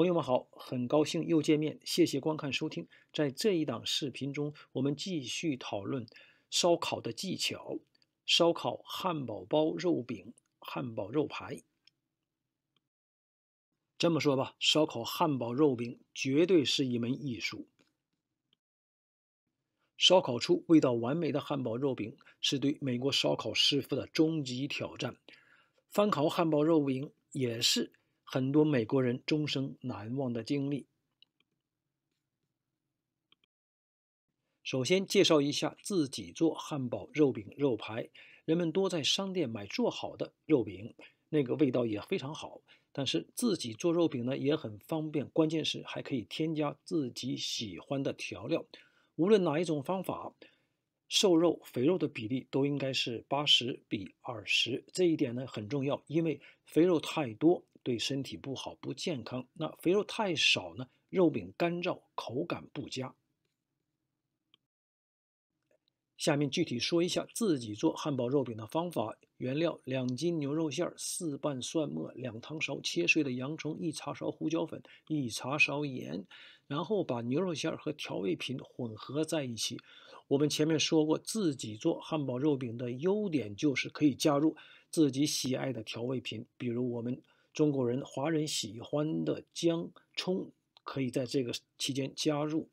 朋友们好，很高兴又见面。谢谢观看收听。在这一档视频中，我们继续讨论烧烤的技巧：烧烤汉堡包、肉饼、汉堡肉排。这么说吧，烧烤汉堡肉饼绝对是一门艺术。烧烤出味道完美的汉堡肉饼，是对美国烧烤师傅的终极挑战。翻烤汉堡肉饼也是。很多美国人终生难忘的经历。首先介绍一下自己做汉堡、肉饼、肉排。人们多在商店买做好的肉饼，那个味道也非常好。但是自己做肉饼呢也很方便，关键是还可以添加自己喜欢的调料。无论哪一种方法，瘦肉、肥肉的比例都应该是八十比二十，这一点呢很重要，因为肥肉太多。对身体不好，不健康。那肥肉太少呢，肉饼干燥，口感不佳。下面具体说一下自己做汉堡肉饼的方法：原料两斤牛肉馅儿，四瓣蒜末，两汤勺切碎的洋葱，一茶勺胡椒粉，一茶勺盐。然后把牛肉馅儿和调味品混合在一起。我们前面说过，自己做汉堡肉饼的优点就是可以加入自己喜爱的调味品，比如我们。中国人、华人喜欢的姜葱可以在这个期间加入。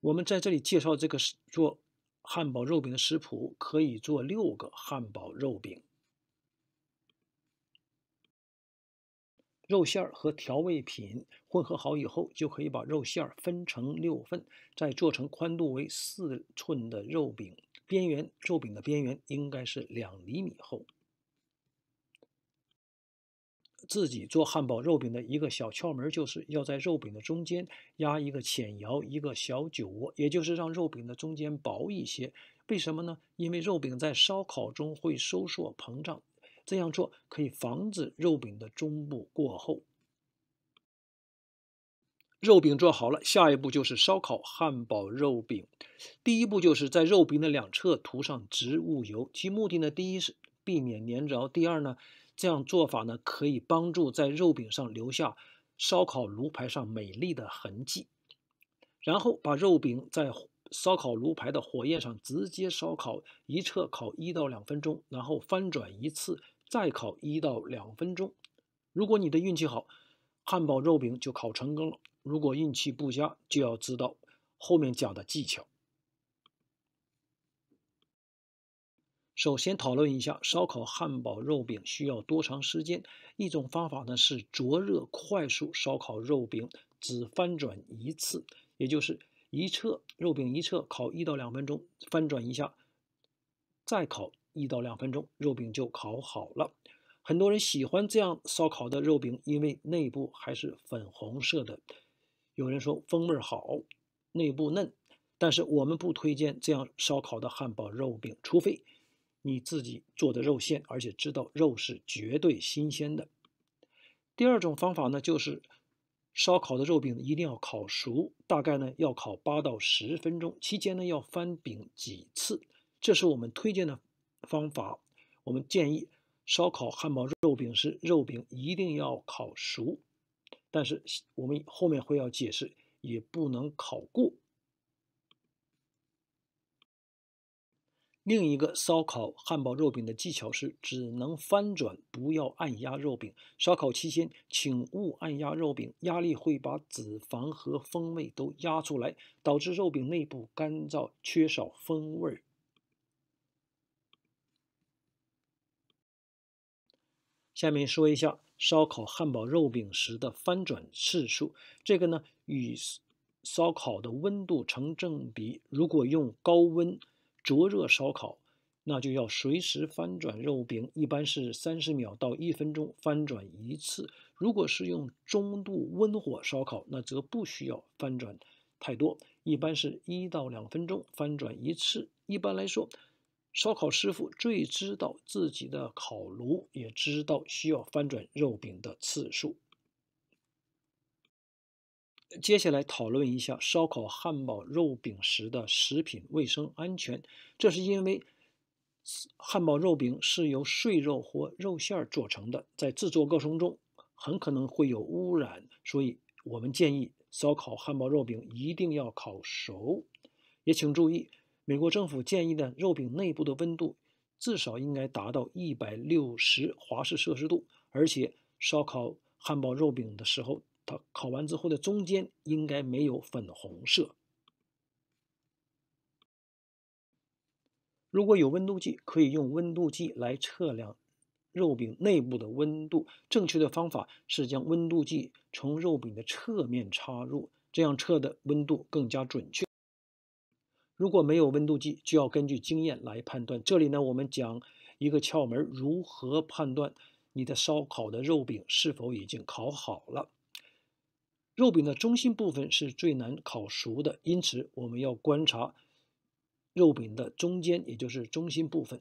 我们在这里介绍这个做汉堡肉饼的食谱，可以做六个汉堡肉饼。肉馅儿和调味品混合好以后，就可以把肉馅儿分成六份，再做成宽度为四寸的肉饼。边缘肉饼的边缘应该是两厘米厚。自己做汉堡肉饼的一个小窍门，就是要在肉饼的中间压一个浅窑，一个小酒窝，也就是让肉饼的中间薄一些。为什么呢？因为肉饼在烧烤中会收缩膨胀，这样做可以防止肉饼的中部过厚。肉饼做好了，下一步就是烧烤汉堡肉饼。第一步就是在肉饼的两侧涂上植物油，其目的呢，第一是避免粘着，第二呢。这样做法呢，可以帮助在肉饼上留下烧烤炉排上美丽的痕迹。然后把肉饼在烧烤炉排的火焰上直接烧烤，一侧烤一到两分钟，然后翻转一次，再烤一到两分钟。如果你的运气好，汉堡肉饼就烤成功了；如果运气不佳，就要知道后面讲的技巧。首先讨论一下烧烤汉堡肉饼需要多长时间。一种方法呢是灼热快速烧烤肉饼，只翻转一次，也就是一侧肉饼一侧烤一到两分钟，翻转一下，再烤一到两分钟，肉饼就烤好了。很多人喜欢这样烧烤的肉饼，因为内部还是粉红色的。有人说风味好，内部嫩，但是我们不推荐这样烧烤的汉堡肉饼，除非。你自己做的肉馅，而且知道肉是绝对新鲜的。第二种方法呢，就是烧烤的肉饼一定要烤熟，大概呢要烤八到十分钟，期间呢要翻饼几次。这是我们推荐的方法。我们建议烧烤汉堡肉饼时，肉饼一定要烤熟，但是我们后面会要解释，也不能烤过。另一个烧烤汉堡肉饼的技巧是，只能翻转，不要按压肉饼。烧烤期间，请勿按压肉饼，压力会把脂肪和风味都压出来，导致肉饼内部干燥、缺少风味儿。下面说一下烧烤汉堡肉饼时的翻转次数，这个呢与烧烤的温度成正比。如果用高温，灼热烧烤，那就要随时翻转肉饼，一般是三十秒到一分钟翻转一次。如果是用中度温火烧烤，那则不需要翻转太多，一般是一到两分钟翻转一次。一般来说，烧烤师傅最知道自己的烤炉，也知道需要翻转肉饼的次数。接下来讨论一下烧烤汉堡肉饼时的食品卫生安全。这是因为汉堡肉饼是由碎肉或肉馅儿做成的，在制作过程中很可能会有污染，所以我们建议烧烤汉堡肉饼一定要烤熟。也请注意，美国政府建议的肉饼内部的温度至少应该达到一百六十华氏摄氏度，而且烧烤汉堡肉饼的时候。它烤完之后的中间应该没有粉红色。如果有温度计，可以用温度计来测量肉饼内部的温度。正确的方法是将温度计从肉饼的侧面插入，这样测的温度更加准确。如果没有温度计，就要根据经验来判断。这里呢，我们讲一个窍门：如何判断你的烧烤的肉饼是否已经烤好了？肉饼的中心部分是最难烤熟的，因此我们要观察肉饼的中间，也就是中心部分。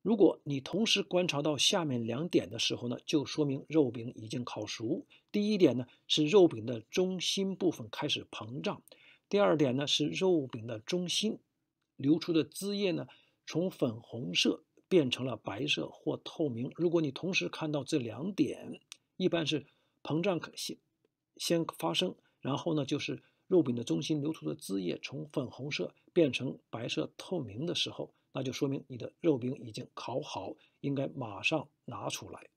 如果你同时观察到下面两点的时候呢，就说明肉饼已经烤熟。第一点呢，是肉饼的中心部分开始膨胀；第二点呢，是肉饼的中心流出的汁液呢，从粉红色变成了白色或透明。如果你同时看到这两点，一般是膨胀可先发生，然后呢，就是肉饼的中心流出的汁液从粉红色变成白色透明的时候，那就说明你的肉饼已经烤好，应该马上拿出来。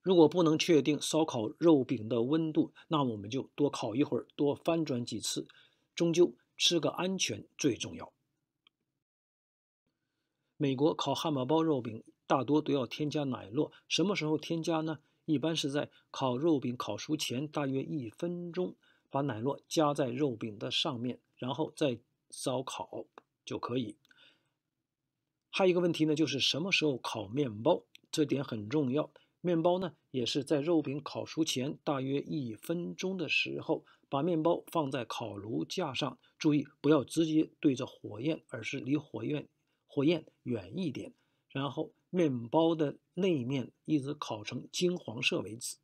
如果不能确定烧烤肉饼的温度，那我们就多烤一会儿，多翻转几次，终究吃个安全最重要。美国烤汉堡包肉饼。大多都要添加奶酪，什么时候添加呢？一般是在烤肉饼烤熟前大约一分钟，把奶酪加在肉饼的上面，然后再烧烤就可以。还有一个问题呢，就是什么时候烤面包？这点很重要。面包呢，也是在肉饼烤熟前大约一分钟的时候，把面包放在烤炉架上，注意不要直接对着火焰，而是离火焰火焰远一点，然后。面包的内面一直烤成金黄色为止。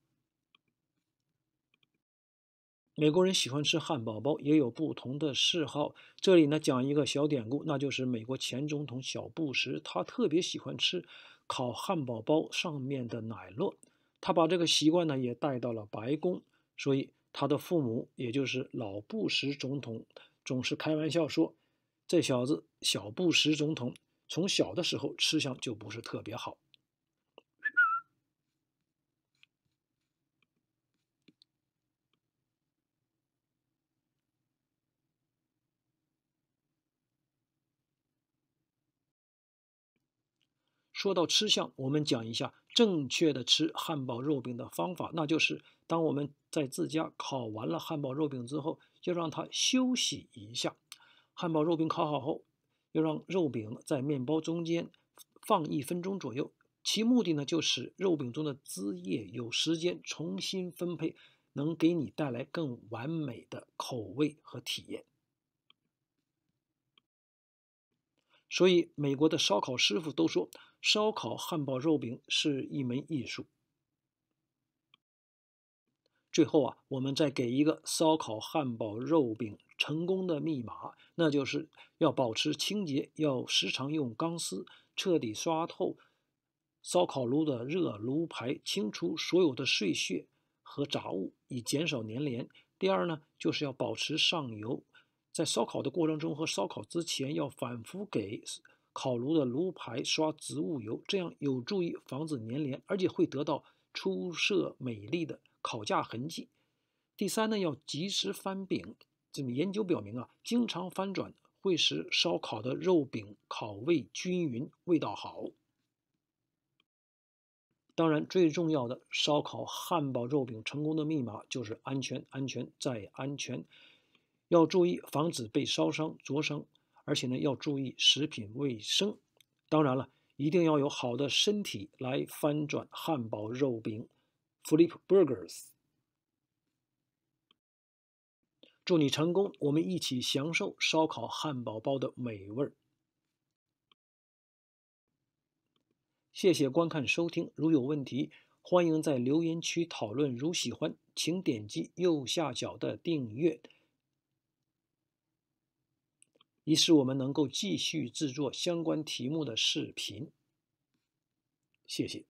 美国人喜欢吃汉堡包，也有不同的嗜好。这里呢讲一个小典故，那就是美国前总统小布什，他特别喜欢吃烤汉堡包上面的奶酪。他把这个习惯呢也带到了白宫，所以他的父母，也就是老布什总统，总是开玩笑说：“这小子，小布什总统。”从小的时候吃相就不是特别好。说到吃相，我们讲一下正确的吃汉堡肉饼的方法，那就是当我们在自家烤完了汉堡肉饼之后，要让它休息一下。汉堡肉饼烤好后。要让肉饼在面包中间放一分钟左右，其目的呢，就是肉饼中的汁液有时间重新分配，能给你带来更完美的口味和体验。所以，美国的烧烤师傅都说，烧烤汉堡肉饼是一门艺术。最后啊，我们再给一个烧烤汉堡肉饼成功的密码，那就是要保持清洁，要时常用钢丝彻底刷透烧烤炉的热炉排，清除所有的碎屑和杂物，以减少粘连。第二呢，就是要保持上油，在烧烤的过程中和烧烤之前，要反复给烤炉的炉排刷植物油，这样有助于防止粘连，而且会得到出色美丽的。烤架痕迹。第三呢，要及时翻饼。这么研究表明啊，经常翻转会使烧烤的肉饼烤味均匀，味道好。当然，最重要的，烧烤汉堡肉饼成功的密码就是安全，安全再安全。要注意防止被烧伤、灼伤，而且呢，要注意食品卫生。当然了，一定要有好的身体来翻转汉堡肉饼。Flip Burgers，祝你成功！我们一起享受烧烤汉堡包的美味。谢谢观看、收听，如有问题，欢迎在留言区讨论。如喜欢，请点击右下角的订阅，以使我们能够继续制作相关题目的视频。谢谢。